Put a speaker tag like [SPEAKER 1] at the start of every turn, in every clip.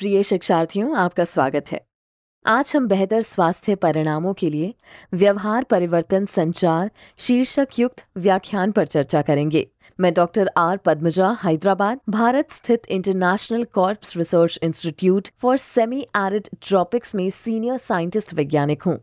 [SPEAKER 1] प्रिय शिक्षार्थियों आपका स्वागत है आज हम बेहतर स्वास्थ्य परिणामों के लिए व्यवहार परिवर्तन संचार शीर्षक युक्त व्याख्यान पर चर्चा करेंगे मैं डॉक्टर आर पद्मजा हैदराबाद भारत स्थित international crops research institute for semi arid tropics में सीनियर साइंटिस्ट वैज्ञानिक हूँ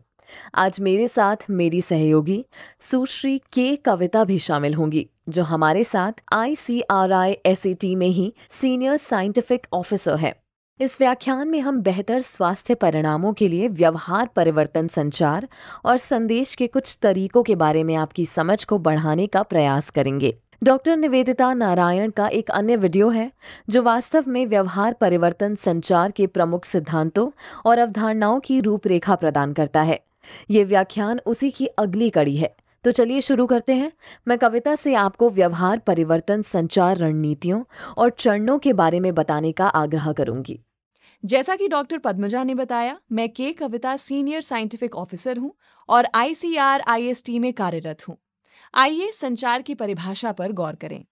[SPEAKER 1] आज मेरे साथ मेरी सहयोगी सुश्री के कविता भी शामिल होंगी जो हमारे साथ I C R I S A T में ही सीनियर साइंटिफिक ऑफिसर है इस व्याख्यान में हम बेहतर स्वास्थ्य परिणामों के लिए व्यवहार परिवर्तन संचार और संदेश के कुछ तरीकों के बारे में आपकी समझ को बढ़ाने का प्रयास करेंगे डॉक्टर निवेदिता नारायण का एक अन्य वीडियो है जो वास्तव में व्यवहार परिवर्तन संचार के प्रमुख सिद्धांतों और अवधारणाओं की रूपरेखा प्रदान करता है ये व्याख्यान उसी की अगली कड़ी है तो चलिए शुरू करते हैं मैं कविता से आपको व्यवहार परिवर्तन संचार रणनीतियों और चरणों के बारे में बताने का आग्रह करूंगी
[SPEAKER 2] जैसा कि डॉक्टर पद्मजा ने बताया मैं के कविता सीनियर साइंटिफिक ऑफिसर हूं और आईसीआरआईएसटी में कार्यरत हूं। आइए संचार की परिभाषा पर गौर करें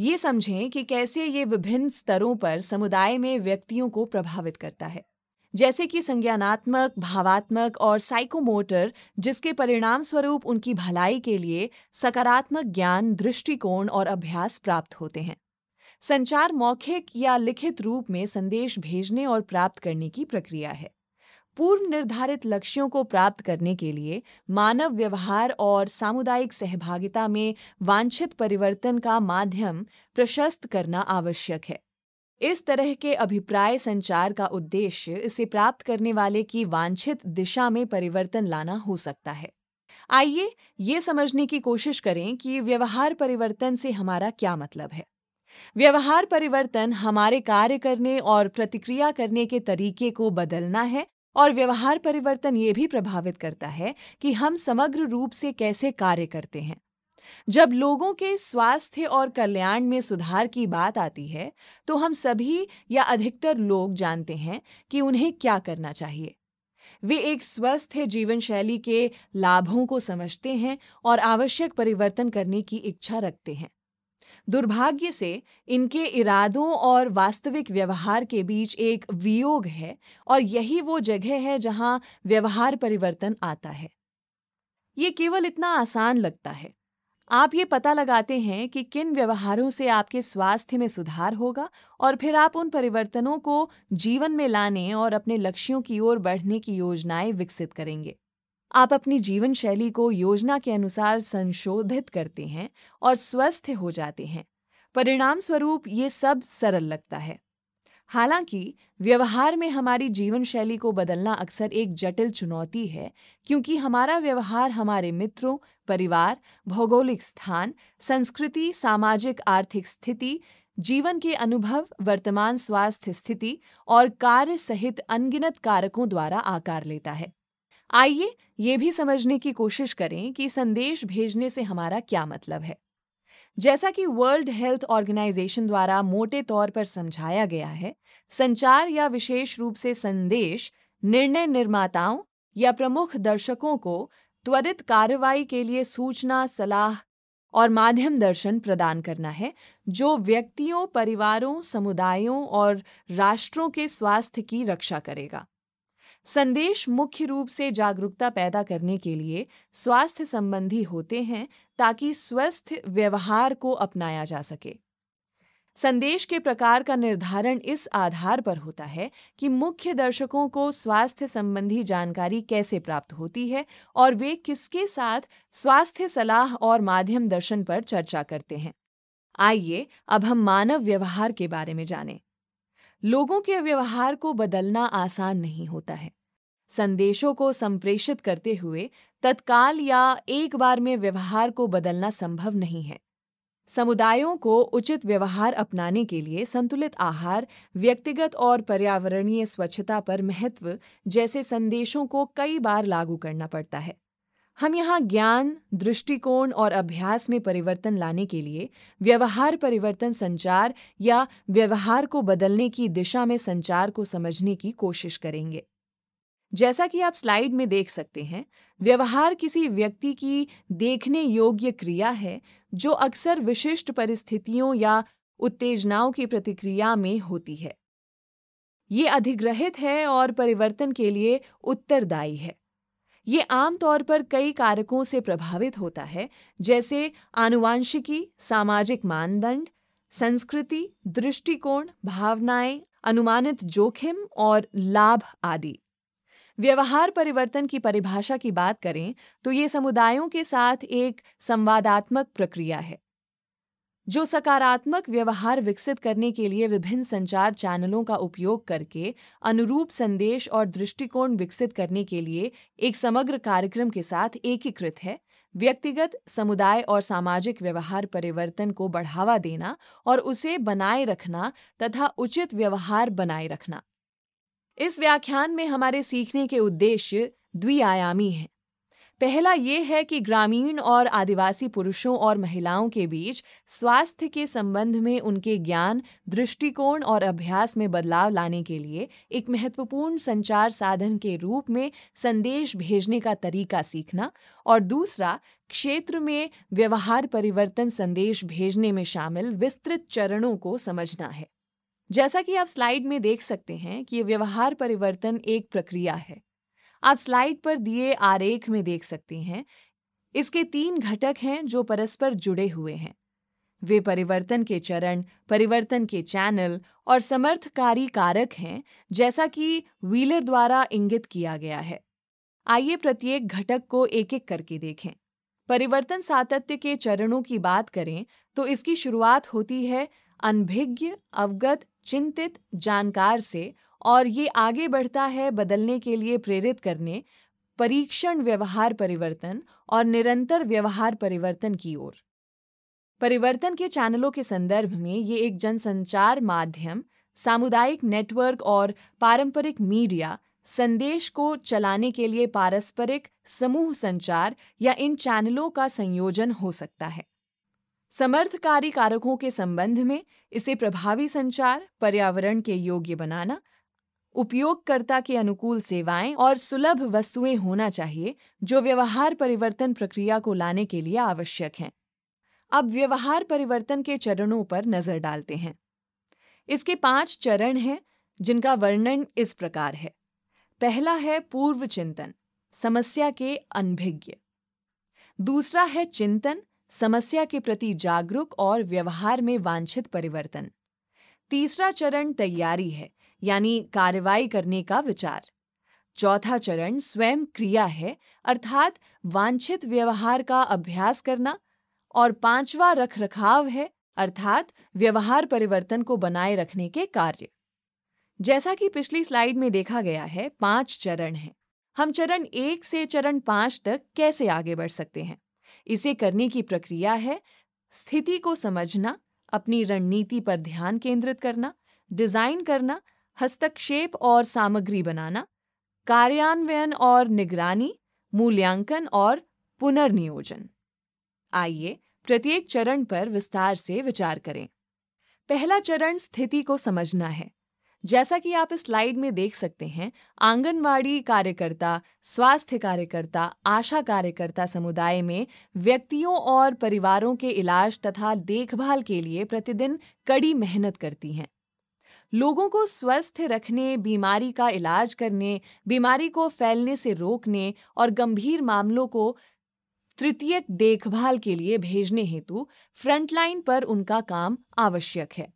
[SPEAKER 2] ये समझें कि कैसे ये विभिन्न स्तरों पर समुदाय में व्यक्तियों को प्रभावित करता है जैसे कि संज्ञानात्मक भावात्मक और साइकोमोटर जिसके परिणाम स्वरूप उनकी भलाई के लिए सकारात्मक ज्ञान दृष्टिकोण और अभ्यास प्राप्त होते हैं संचार मौखिक या लिखित रूप में संदेश भेजने और प्राप्त करने की प्रक्रिया है पूर्व निर्धारित लक्ष्यों को प्राप्त करने के लिए मानव व्यवहार और सामुदायिक सहभागिता में वांछित परिवर्तन का माध्यम प्रशस्त करना आवश्यक है इस तरह के अभिप्राय संचार का उद्देश्य इसे प्राप्त करने वाले की वांछित दिशा में परिवर्तन लाना हो सकता है आइए ये समझने की कोशिश करें कि व्यवहार परिवर्तन से हमारा क्या मतलब है व्यवहार परिवर्तन हमारे कार्य करने और प्रतिक्रिया करने के तरीके को बदलना है और व्यवहार परिवर्तन ये भी प्रभावित करता है कि हम समग्र रूप से कैसे कार्य करते हैं जब लोगों के स्वास्थ्य और कल्याण में सुधार की बात आती है तो हम सभी या अधिकतर लोग जानते हैं कि उन्हें क्या करना चाहिए वे एक स्वस्थ जीवन शैली के लाभों को समझते हैं और आवश्यक परिवर्तन करने की इच्छा रखते हैं दुर्भाग्य से इनके इरादों और वास्तविक व्यवहार के बीच एक वियोग है और यही वो जगह है जहां व्यवहार परिवर्तन आता है ये केवल इतना आसान लगता है आप ये पता लगाते हैं कि किन व्यवहारों से आपके स्वास्थ्य में सुधार होगा और फिर आप उन परिवर्तनों को जीवन में लाने और अपने लक्ष्यों की ओर बढ़ने की योजनाएं विकसित करेंगे आप अपनी जीवन शैली को योजना के अनुसार संशोधित करते हैं और स्वस्थ हो जाते हैं परिणाम स्वरूप ये सब सरल लगता है हालांकि व्यवहार में हमारी जीवन शैली को बदलना अक्सर एक जटिल चुनौती है क्योंकि हमारा व्यवहार हमारे मित्रों परिवार भौगोलिक स्थान संस्कृति सामाजिक आर्थिक स्थिति जीवन के अनुभव वर्तमान स्वास्थ्य स्थिति और कार्य सहित अनगिनत कारकों द्वारा आकार लेता है आइए ये भी समझने की कोशिश करें कि संदेश भेजने से हमारा क्या मतलब है जैसा कि वर्ल्ड हेल्थ ऑर्गेनाइजेशन द्वारा मोटे तौर पर समझाया गया है संचार या विशेष रूप से संदेश निर्णय निर्माताओं या प्रमुख दर्शकों को त्वरित कार्रवाई के लिए सूचना सलाह और माध्यम दर्शन प्रदान करना है जो व्यक्तियों परिवारों समुदायों और राष्ट्रों के स्वास्थ्य की रक्षा करेगा संदेश मुख्य रूप से जागरूकता पैदा करने के लिए स्वास्थ्य संबंधी होते हैं ताकि स्वस्थ व्यवहार को अपनाया जा सके संदेश के प्रकार का निर्धारण इस आधार पर होता है कि मुख्य दर्शकों को स्वास्थ्य संबंधी जानकारी कैसे प्राप्त होती है और वे किसके साथ स्वास्थ्य सलाह और माध्यम दर्शन पर चर्चा करते हैं आइए अब हम मानव व्यवहार के बारे में जानें। लोगों के व्यवहार को बदलना आसान नहीं होता है संदेशों को संप्रेषित करते हुए तत्काल या एक बार में व्यवहार को बदलना संभव नहीं है समुदायों को उचित व्यवहार अपनाने के लिए संतुलित आहार व्यक्तिगत और पर्यावरणीय स्वच्छता पर महत्व जैसे संदेशों को कई बार लागू करना पड़ता है हम यहाँ ज्ञान दृष्टिकोण और अभ्यास में परिवर्तन लाने के लिए व्यवहार परिवर्तन संचार या व्यवहार को बदलने की दिशा में संचार को समझने की कोशिश करेंगे जैसा कि आप स्लाइड में देख सकते हैं व्यवहार किसी व्यक्ति की देखने योग्य क्रिया है जो अक्सर विशिष्ट परिस्थितियों या उत्तेजनाओं की प्रतिक्रिया में होती है ये अधिग्रहित है और परिवर्तन के लिए उत्तरदायी है ये आमतौर पर कई कारकों से प्रभावित होता है जैसे आनुवांशिकी सामाजिक मानदंड संस्कृति दृष्टिकोण भावनाएं अनुमानित जोखिम और लाभ आदि व्यवहार परिवर्तन की परिभाषा की बात करें तो ये समुदायों के साथ एक संवादात्मक प्रक्रिया है जो सकारात्मक व्यवहार विकसित करने के लिए विभिन्न संचार चैनलों का उपयोग करके अनुरूप संदेश और दृष्टिकोण विकसित करने के लिए एक समग्र कार्यक्रम के साथ एकीकृत है व्यक्तिगत समुदाय और सामाजिक व्यवहार परिवर्तन को बढ़ावा देना और उसे बनाए रखना तथा उचित व्यवहार बनाए रखना इस व्याख्यान में हमारे सीखने के उद्देश्य द्विआयामी हैं पहला ये है कि ग्रामीण और आदिवासी पुरुषों और महिलाओं के बीच स्वास्थ्य के संबंध में उनके ज्ञान दृष्टिकोण और अभ्यास में बदलाव लाने के लिए एक महत्वपूर्ण संचार साधन के रूप में संदेश भेजने का तरीका सीखना और दूसरा क्षेत्र में व्यवहार परिवर्तन संदेश भेजने में शामिल विस्तृत चरणों को समझना है जैसा कि आप स्लाइड में देख सकते हैं कि व्यवहार परिवर्तन एक प्रक्रिया है आप स्लाइड पर दिए आरेख में देख सकती हैं इसके तीन घटक हैं जो परस्पर जुड़े हुए हैं वे परिवर्तन के चरण परिवर्तन के चैनल और समर्थकारी कारक हैं जैसा कि व्हीलर द्वारा इंगित किया गया है आइए प्रत्येक घटक को एक एक करके देखें परिवर्तन सातत्य के चरणों की बात करें तो इसकी शुरुआत होती है अनभिज्ञ अवगत चिंतित जानकार से और ये आगे बढ़ता है बदलने के लिए प्रेरित करने परीक्षण व्यवहार परिवर्तन और निरंतर व्यवहार परिवर्तन की ओर परिवर्तन के चैनलों के संदर्भ में ये एक जनसंचार माध्यम सामुदायिक नेटवर्क और पारंपरिक मीडिया संदेश को चलाने के लिए पारस्परिक समूह संचार या इन चैनलों का संयोजन हो सकता है समर्थकारी कारकों के संबंध में इसे प्रभावी संचार पर्यावरण के योग्य बनाना उपयोगकर्ता के अनुकूल सेवाएं और सुलभ वस्तुएं होना चाहिए जो व्यवहार परिवर्तन प्रक्रिया को लाने के लिए आवश्यक हैं अब व्यवहार परिवर्तन के चरणों पर नजर डालते हैं इसके पांच चरण हैं जिनका वर्णन इस प्रकार है पहला है पूर्व चिंतन समस्या के अनभिज्ञ दूसरा है चिंतन समस्या के प्रति जागरूक और व्यवहार में वांछित परिवर्तन तीसरा चरण तैयारी है यानी कार्रवाई करने का विचार चौथा चरण स्वयं क्रिया है अर्थात वांछित व्यवहार का अभ्यास करना और पांचवा रख रखाव है अर्थात व्यवहार परिवर्तन को बनाए रखने के कार्य जैसा कि पिछली स्लाइड में देखा गया है पांच चरण हैं हम चरण एक से चरण पांच तक कैसे आगे बढ़ सकते हैं इसे करने की प्रक्रिया है स्थिति को समझना अपनी रणनीति पर ध्यान केंद्रित करना डिजाइन करना हस्तक्षेप और सामग्री बनाना कार्यान्वयन और निगरानी मूल्यांकन और पुनर्नियोजन आइए प्रत्येक चरण पर विस्तार से विचार करें पहला चरण स्थिति को समझना है जैसा कि आप इस स्लाइड में देख सकते हैं आंगनवाड़ी कार्यकर्ता स्वास्थ्य कार्यकर्ता आशा कार्यकर्ता समुदाय में व्यक्तियों और परिवारों के इलाज तथा देखभाल के लिए प्रतिदिन कड़ी मेहनत करती हैं लोगों को स्वस्थ रखने बीमारी का इलाज करने बीमारी को फैलने से रोकने और गंभीर मामलों को तृतीय देखभाल के लिए भेजने हेतु फ्रंटलाइन पर उनका काम आवश्यक है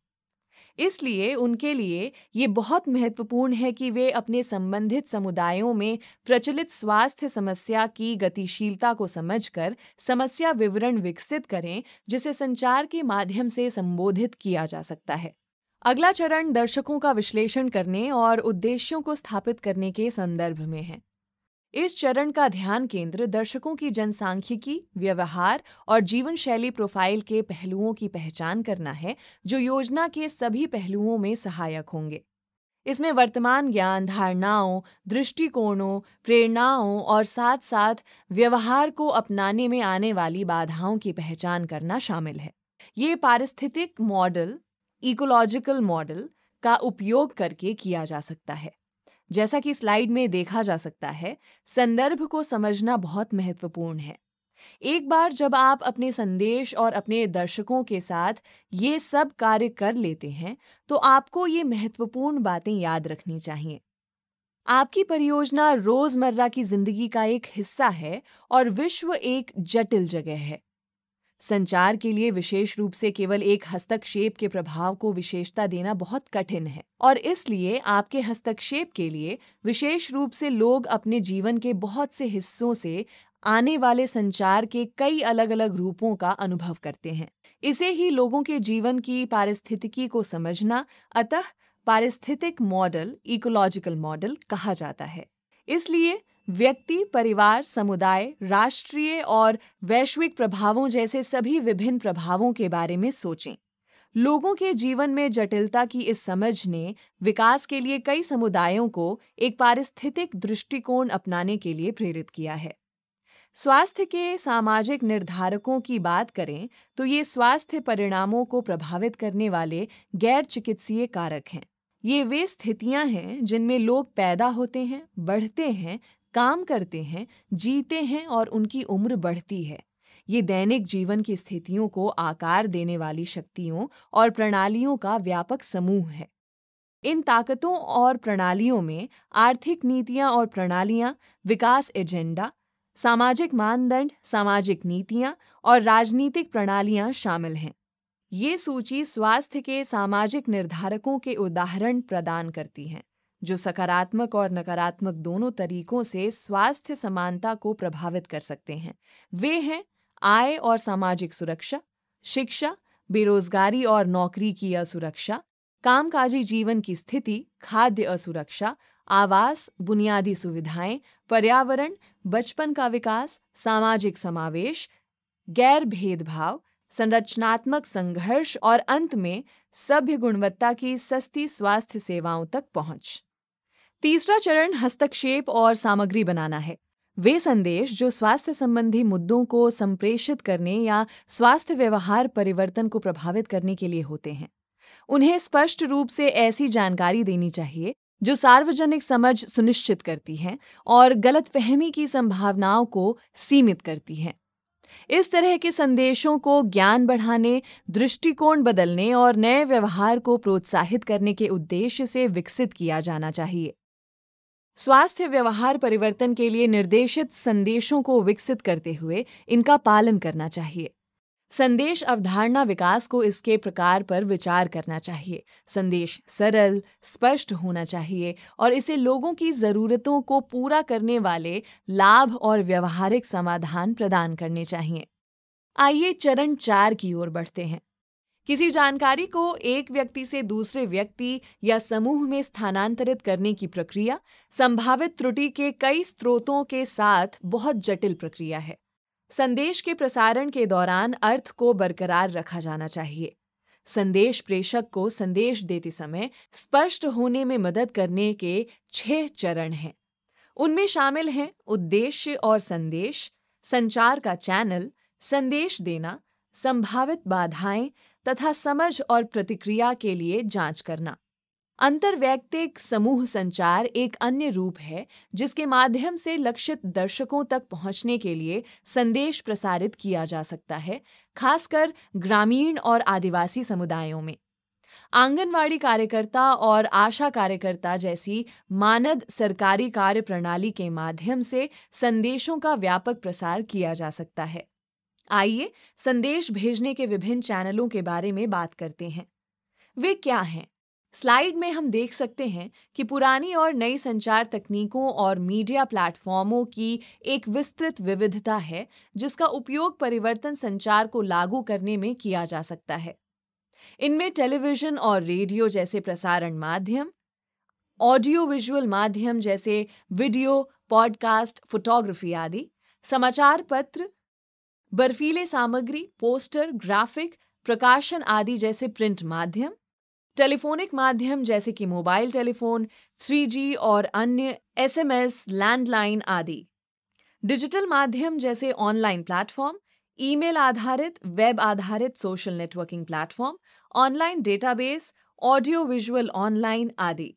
[SPEAKER 2] इसलिए उनके लिए ये बहुत महत्वपूर्ण है कि वे अपने संबंधित समुदायों में प्रचलित स्वास्थ्य समस्या की गतिशीलता को समझकर समस्या विवरण विकसित करें जिसे संचार के माध्यम से संबोधित किया जा सकता है अगला चरण दर्शकों का विश्लेषण करने और उद्देश्यों को स्थापित करने के संदर्भ में है इस चरण का ध्यान केंद्र दर्शकों की जनसांख्यिकी व्यवहार और जीवन शैली प्रोफाइल के पहलुओं की पहचान करना है जो योजना के सभी पहलुओं में सहायक होंगे इसमें वर्तमान ज्ञान धारणाओं दृष्टिकोणों प्रेरणाओं और साथ साथ व्यवहार को अपनाने में आने वाली बाधाओं की पहचान करना शामिल है ये पारिस्थितिक मॉडल इकोलॉजिकल मॉडल का उपयोग करके किया जा सकता है जैसा कि स्लाइड में देखा जा सकता है संदर्भ को समझना बहुत महत्वपूर्ण है एक बार जब आप अपने संदेश और अपने दर्शकों के साथ ये सब कार्य कर लेते हैं तो आपको ये महत्वपूर्ण बातें याद रखनी चाहिए आपकी परियोजना रोजमर्रा की जिंदगी का एक हिस्सा है और विश्व एक जटिल जगह है संचार के लिए विशेष रूप से केवल एक हस्तक्षेप के प्रभाव को विशेषता देना बहुत कठिन है और इसलिए आपके हस्तक्षेप के लिए विशेष रूप से लोग अपने जीवन के बहुत से हिस्सों से आने वाले संचार के कई अलग अलग रूपों का अनुभव करते हैं इसे ही लोगों के जीवन की पारिस्थितिकी को समझना अतः पारिस्थितिक मॉडल इकोलॉजिकल मॉडल कहा जाता है इसलिए व्यक्ति परिवार समुदाय राष्ट्रीय और वैश्विक प्रभावों जैसे सभी विभिन्न प्रभावों के बारे में सोचें लोगों के जीवन में जटिलता की इस समझ ने विकास के लिए कई समुदायों को एक पारिस्थितिक दृष्टिकोण अपनाने के लिए प्रेरित किया है स्वास्थ्य के सामाजिक निर्धारकों की बात करें तो ये स्वास्थ्य परिणामों को प्रभावित करने वाले गैर चिकित्सीय कारक हैं ये वे स्थितियां हैं जिनमें लोग पैदा होते हैं बढ़ते हैं काम करते हैं जीते हैं और उनकी उम्र बढ़ती है ये दैनिक जीवन की स्थितियों को आकार देने वाली शक्तियों और प्रणालियों का व्यापक समूह है इन ताकतों और प्रणालियों में आर्थिक नीतियां और प्रणालियां विकास एजेंडा सामाजिक मानदंड सामाजिक नीतियां और राजनीतिक प्रणालियां शामिल हैं ये सूची स्वास्थ्य के सामाजिक निर्धारकों के उदाहरण प्रदान करती हैं जो सकारात्मक और नकारात्मक दोनों तरीकों से स्वास्थ्य समानता को प्रभावित कर सकते हैं वे हैं आय और सामाजिक सुरक्षा शिक्षा बेरोजगारी और नौकरी की असुरक्षा कामकाजी जीवन की स्थिति खाद्य असुरक्षा आवास बुनियादी सुविधाएं पर्यावरण बचपन का विकास सामाजिक समावेश गैर भेदभाव संरचनात्मक संघर्ष और अंत में सभ्य गुणवत्ता की सस्ती स्वास्थ्य सेवाओं तक पहुंच तीसरा चरण हस्तक्षेप और सामग्री बनाना है वे संदेश जो स्वास्थ्य संबंधी मुद्दों को संप्रेषित करने या स्वास्थ्य व्यवहार परिवर्तन को प्रभावित करने के लिए होते हैं उन्हें स्पष्ट रूप से ऐसी जानकारी देनी चाहिए जो सार्वजनिक समझ सुनिश्चित करती हैं और गलतफहमी की संभावनाओं को सीमित करती हैं इस तरह के संदेशों को ज्ञान बढ़ाने दृष्टिकोण बदलने और नए व्यवहार को प्रोत्साहित करने के उद्देश्य से विकसित किया जाना चाहिए स्वास्थ्य व्यवहार परिवर्तन के लिए निर्देशित संदेशों को विकसित करते हुए इनका पालन करना चाहिए संदेश अवधारणा विकास को इसके प्रकार पर विचार करना चाहिए संदेश सरल स्पष्ट होना चाहिए और इसे लोगों की ज़रूरतों को पूरा करने वाले लाभ और व्यवहारिक समाधान प्रदान करने चाहिए आइए चरण चार की ओर बढ़ते हैं किसी जानकारी को एक व्यक्ति से दूसरे व्यक्ति या समूह में स्थानांतरित करने की प्रक्रिया संभावित त्रुटि के कई स्रोतों के साथ बहुत जटिल प्रक्रिया है संदेश के प्रसारण के दौरान अर्थ को बरकरार रखा जाना चाहिए संदेश प्रेषक को संदेश देते समय स्पष्ट होने में मदद करने के छह चरण हैं उनमें शामिल हैं उद्देश्य और संदेश संचार का चैनल संदेश देना संभावित बाधाएं तथा समझ और प्रतिक्रिया के लिए जांच करना अंतर्वैयक्तिक समूह संचार एक अन्य रूप है जिसके माध्यम से लक्षित दर्शकों तक पहुंचने के लिए संदेश प्रसारित किया जा सकता है खासकर ग्रामीण और आदिवासी समुदायों में आंगनवाड़ी कार्यकर्ता और आशा कार्यकर्ता जैसी मानद सरकारी कार्य प्रणाली के माध्यम से संदेशों का व्यापक प्रसार किया जा सकता है आइए संदेश भेजने के विभिन्न चैनलों के बारे में बात करते हैं वे क्या हैं स्लाइड में हम देख सकते हैं कि पुरानी और नई संचार तकनीकों और मीडिया प्लेटफॉर्मों की एक विस्तृत विविधता है जिसका उपयोग परिवर्तन संचार को लागू करने में किया जा सकता है इनमें टेलीविजन और रेडियो जैसे प्रसारण माध्यम ऑडियो विजुअल माध्यम जैसे वीडियो पॉडकास्ट फोटोग्राफी आदि समाचार पत्र बर्फीले सामग्री पोस्टर ग्राफिक प्रकाशन आदि जैसे प्रिंट माध्यम टेलीफोनिक माध्यम जैसे कि मोबाइल टेलीफोन 3G और अन्य एसएमएस, लैंडलाइन आदि डिजिटल माध्यम जैसे ऑनलाइन प्लेटफॉर्म ईमेल आधारित वेब आधारित social networking platform online database audio visual online आदि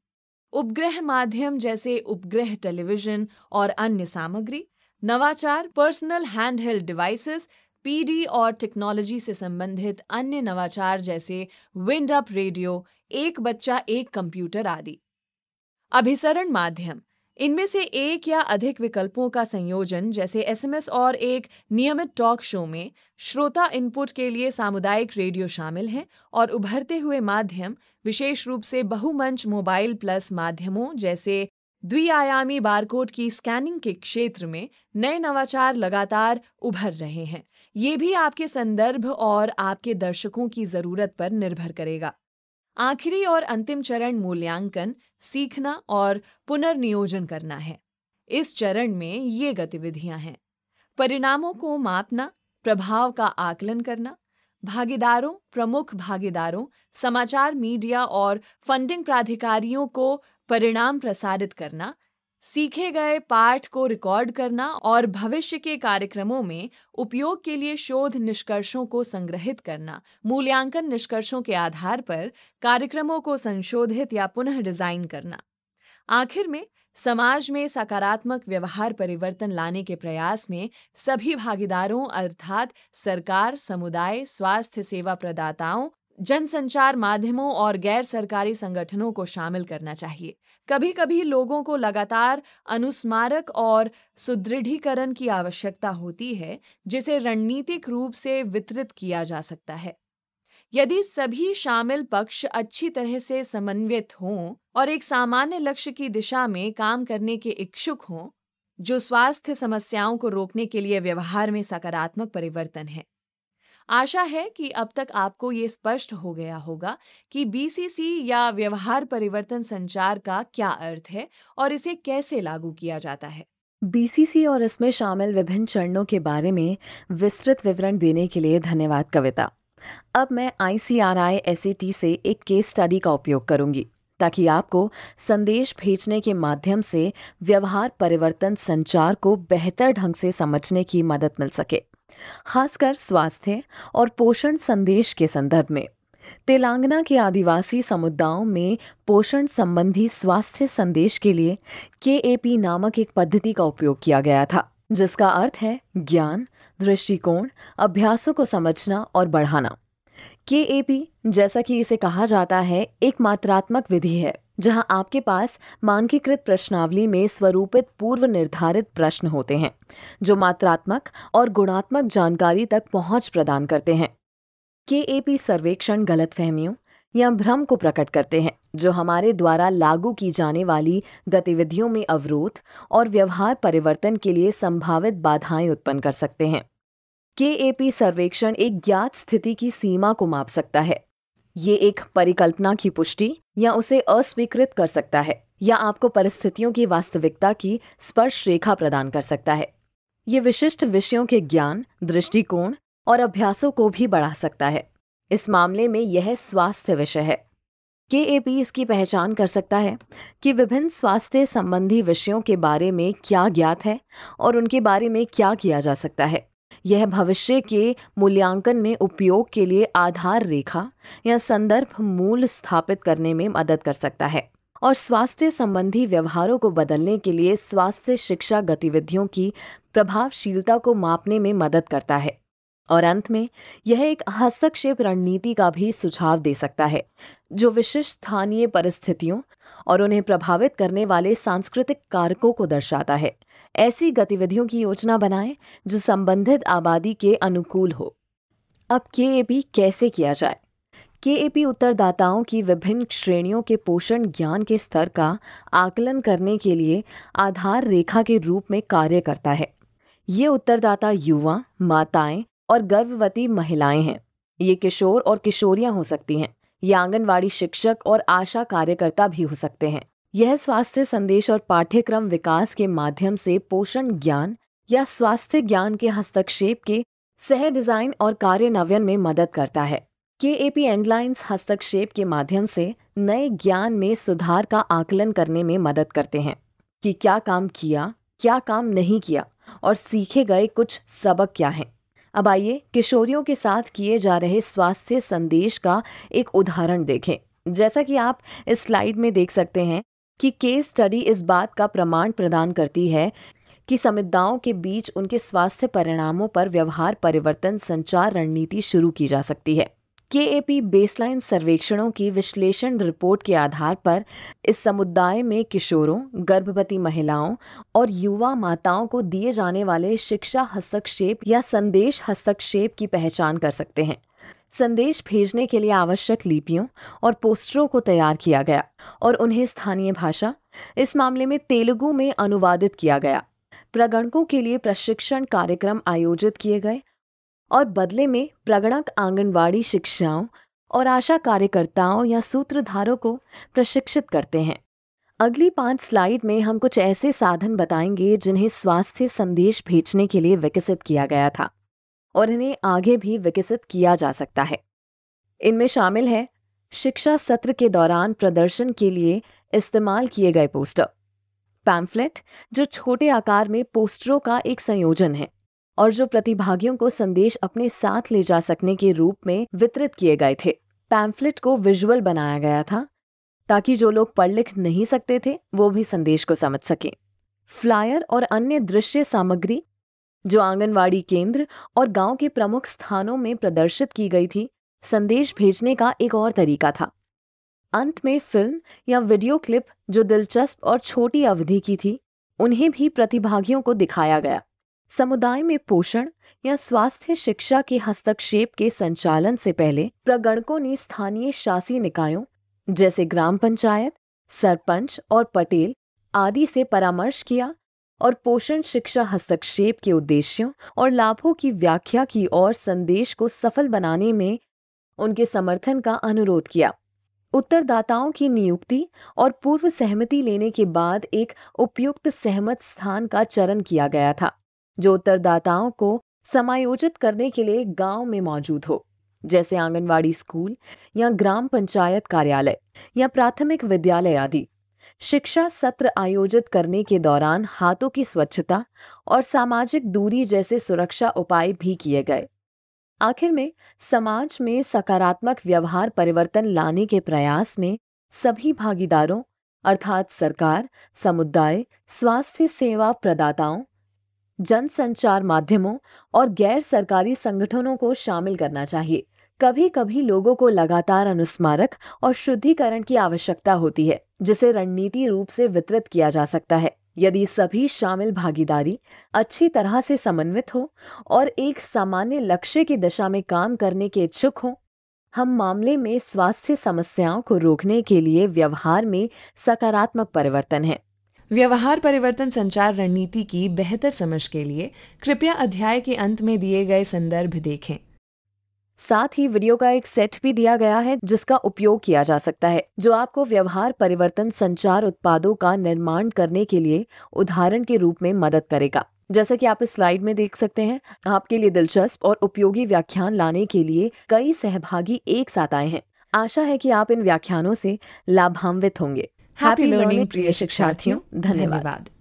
[SPEAKER 2] उपग्रह माध्यम जैसे उपग्रह टेलीविजन और अन्य सामग्री नवाचार पर्सनल हैंडहेल्ड डिवाइसेस पीडी और टेक्नोलॉजी से संबंधित अन्य नवाचार जैसे विंड अप रेडियो एक बच्चा एक कंप्यूटर आदि अभिसरण माध्यम इनमें से एक या अधिक विकल्पों का संयोजन जैसे एसएमएस और एक नियमित टॉक शो में श्रोता इनपुट के लिए सामुदायिक रेडियो शामिल हैं और उभरते हुए माध्यम विशेष रूप से बहुमंच मोबाइल प्लस माध्यमों जैसे द्विआयामी बारकोड की स्कैनिंग के क्षेत्र में नए नवाचार लगातार उभर रहे हैं ये भी आपके संदर्भ और आपके दर्शकों की जरूरत पर निर्भर करेगा आखिरी और अंतिम चरण मूल्यांकन सीखना और पुनर्नियोजन करना है इस चरण में ये गतिविधियां हैं परिणामों को मापना प्रभाव का आकलन करना भागीदारों प्रमुख भागीदारों समाचार मीडिया और फंडिंग प्राधिकारियों को परिणाम प्रसारित करना सीखे गए पाठ को रिकॉर्ड करना और भविष्य के कार्यक्रमों में उपयोग के लिए शोध निष्कर्षों को संग्रहित करना मूल्यांकन निष्कर्षों के आधार पर कार्यक्रमों को संशोधित या पुनः डिजाइन करना आखिर में समाज में सकारात्मक व्यवहार परिवर्तन लाने के प्रयास में सभी भागीदारों अर्थात सरकार समुदाय स्वास्थ्य सेवा प्रदाताओं जनसंचार माध्यमों और गैर सरकारी संगठनों को शामिल करना चाहिए कभी कभी लोगों को लगातार अनुस्मारक और सुदृढ़ीकरण की आवश्यकता होती है जिसे रणनीतिक रूप से वितरित किया जा सकता है यदि सभी शामिल पक्ष अच्छी तरह से समन्वित हों और एक सामान्य लक्ष्य की दिशा में काम करने के इच्छुक हों जो स्वास्थ्य समस्याओं को रोकने के लिए व्यवहार में सकारात्मक परिवर्तन है आशा है कि अब तक आपको ये स्पष्ट हो गया होगा कि बीसीसी या व्यवहार परिवर्तन संचार का क्या अर्थ है और इसे कैसे लागू किया जाता है
[SPEAKER 1] बीसीसी और इसमें शामिल विभिन्न चरणों के बारे में विस्तृत विवरण देने के लिए धन्यवाद कविता अब मैं I C R I S T से एक केस स्टडी का उपयोग करूंगी ताकि आपको संदेश भेजने के माध्यम से व्यवहार परिवर्तन संचार को बेहतर ढंग से समझने की मदद मिल सके खासकर स्वास्थ्य और पोषण संदेश के संदर्भ में तेलंगाना के आदिवासी समुदायों में पोषण संबंधी स्वास्थ्य संदेश के लिए के ए पी नामक एक पद्धति का उपयोग किया गया था जिसका अर्थ है ज्ञान दृष्टिकोण अभ्यासों को समझना और बढ़ाना के ए पी जैसा कि इसे कहा जाता है एक मात्रात्मक विधि है जहां आपके पास मानकीकृत प्रश्नावली में स्वरूपित पूर्व निर्धारित प्रश्न होते हैं जो मात्रात्मक और गुणात्मक जानकारी तक पहुंच प्रदान करते हैं के ए पी सर्वेक्षण गलत फहमियों या भ्रम को प्रकट करते हैं जो हमारे द्वारा लागू की जाने वाली गतिविधियों में अवरोध और व्यवहार परिवर्तन के लिए संभावित बाधाएं उत्पन्न कर सकते हैं के ए पी सर्वेक्षण एक ज्ञात स्थिति की सीमा को माप सकता है ये एक परिकल्पना की पुष्टि या उसे अस्वीकृत कर सकता है या आपको परिस्थितियों की वास्तविकता की स्पर्श रेखा प्रदान कर सकता है ये विशिष्ट विषयों के ज्ञान दृष्टिकोण और अभ्यासों को भी बढ़ा सकता है इस मामले में यह स्वास्थ्य विषय है के ए पी इसकी पहचान कर सकता है कि विभिन्न स्वास्थ्य संबंधी विषयों के बारे में क्या ज्ञात है और उनके बारे में क्या किया जा सकता है यह भविष्य के मूल्यांकन में उपयोग के लिए आधार रेखा या संदर्भ मूल स्थापित करने में मदद कर सकता है और स्वास्थ्य संबंधी व्यवहारों को बदलने के लिए स्वास्थ्य शिक्षा गतिविधियों की प्रभावशीलता को मापने में मदद करता है और अंत में यह एक हस्तक्षेप रणनीति का भी सुझाव दे सकता है जो विशिष्ट स्थानीय परिस्थितियों और उन्हें प्रभावित करने वाले सांस्कृतिक कारकों को दर्शाता है ऐसी गतिविधियों की योजना बनाएं जो संबंधित आबादी के अनुकूल हो अब के कैसे किया जाए के ए पी उत्तरदाताओं की विभिन्न श्रेणियों के पोषण ज्ञान के स्तर का आकलन करने के लिए आधार रेखा के रूप में कार्य करता है ये उत्तरदाता युवा माताएं और गर्भवती महिलाएं हैं ये किशोर और किशोरियां हो सकती हैं ये आंगनवाड़ी शिक्षक और आशा कार्यकर्ता भी हो सकते हैं यह स्वास्थ्य संदेश और पाठ्यक्रम विकास के माध्यम से पोषण ज्ञान या स्वास्थ्य ज्ञान के हस्तक्षेप के सह डिजाइन और कार्यान्वयन में मदद करता है के ए पी एंडलाइंस हस्तक्षेप के माध्यम से नए ज्ञान में सुधार का आकलन करने में मदद करते हैं कि क्या काम किया क्या काम नहीं किया और सीखे गए कुछ सबक क्या हैं अब आइए किशोरियों के साथ किए जा रहे स्वास्थ्य संदेश का एक उदाहरण देखें जैसा कि आप इस स्लाइड में देख सकते हैं कि केस स्टडी इस बात का प्रमाण प्रदान करती है कि समितिदाओं के बीच उनके स्वास्थ्य परिणामों पर व्यवहार परिवर्तन संचार रणनीति शुरू की जा सकती है के ए पी बेसलाइन सर्वेक्षणों की विश्लेषण रिपोर्ट के आधार पर इस समुदाय में किशोरों गर्भवती महिलाओं और युवा माताओं को दिए जाने वाले शिक्षा हस्तक्षेप या संदेश हस्तक्षेप की पहचान कर सकते हैं संदेश भेजने के लिए आवश्यक लिपियों और पोस्टरों को तैयार किया गया और उन्हें स्थानीय भाषा इस मामले में तेलुगु में अनुवादित किया गया प्रगणकों के लिए प्रशिक्षण कार्यक्रम आयोजित किए गए और बदले में प्रगणक आंगनवाड़ी शिक्षाओं और आशा कार्यकर्ताओं या सूत्रधारों को प्रशिक्षित करते हैं अगली पांच स्लाइड में हम कुछ ऐसे साधन बताएंगे जिन्हें स्वास्थ्य संदेश भेजने के लिए विकसित किया गया था और इन्हें आगे भी विकसित किया जा सकता है इनमें शामिल है शिक्षा सत्र के दौरान प्रदर्शन के लिए इस्तेमाल किए गए पोस्टर पैम्फलेट जो छोटे आकार में पोस्टरों का एक संयोजन है और जो प्रतिभागियों को संदेश अपने साथ ले जा सकने के रूप में वितरित किए गए थे पैम्फलेट को विजुअल बनाया गया था ताकि जो लोग पढ़ लिख नहीं सकते थे वो भी संदेश को समझ सकें फ्लायर और अन्य दृश्य सामग्री जो आंगनवाड़ी केंद्र और गांव के प्रमुख स्थानों में प्रदर्शित की गई थी संदेश भेजने का एक और तरीका था अंत में फिल्म या वीडियो क्लिप जो दिलचस्प और छोटी अवधि की थी उन्हें भी प्रतिभागियों को दिखाया गया समुदाय में पोषण या स्वास्थ्य शिक्षा के हस्तक्षेप के संचालन से पहले प्रगणकों ने स्थानीय शासी निकायों जैसे ग्राम पंचायत सरपंच और पटेल आदि से परामर्श किया और पोषण शिक्षा हस्तक्षेप के उद्देश्यों और लाभों की व्याख्या की और संदेश को सफल बनाने में उनके समर्थन का अनुरोध किया उत्तरदाताओं की नियुक्ति और पूर्व सहमति लेने के बाद एक उपयुक्त सहमत स्थान का चरण किया गया था जो उत्तरदाताओं को समायोजित करने के लिए गांव में मौजूद हो जैसे आंगनवाड़ी स्कूल या ग्राम पंचायत कार्यालय या प्राथमिक विद्यालय आदि शिक्षा सत्र आयोजित करने के दौरान हाथों की स्वच्छता और सामाजिक दूरी जैसे सुरक्षा उपाय भी किए गए आखिर में समाज में सकारात्मक व्यवहार परिवर्तन लाने के प्रयास में सभी भागीदारों अर्थात सरकार समुदाय स्वास्थ्य सेवा प्रदाताओं जनसंचार माध्यमों और गैर सरकारी संगठनों को शामिल करना चाहिए कभी कभी लोगों को लगातार अनुस्मारक और शुद्धिकरण की आवश्यकता होती है जिसे रणनीति रूप से वितरित किया जा सकता है यदि सभी शामिल भागीदारी अच्छी तरह से समन्वित हो और एक सामान्य लक्ष्य की दिशा में काम करने के इच्छुक हों हम मामले में स्वास्थ्य समस्याओं को रोकने के लिए व्यवहार में सकारात्मक
[SPEAKER 2] परिवर्तन है व्यवहार परिवर्तन संचार रणनीति की बेहतर समझ के लिए कृपया अध्याय के अंत में दिए गए संदर्भ देखें साथ ही वीडियो का एक सेट
[SPEAKER 1] भी दिया गया है जिसका उपयोग किया जा सकता है जो आपको व्यवहार परिवर्तन संचार उत्पादों का निर्माण करने के लिए उदाहरण के रूप में मदद करेगा जैसा कि आप इस स्लाइड में देख सकते हैं आपके लिए दिलचस्प और उपयोगी व्याख्यान लाने के लिए कई सहभागी एक साथ आए हैं आशा है कि आप इन व्याख्यानों से लाभान्वित होंगे हैप्पी लर्निंग प्रिय शिक्षार्थियों धन्यवाद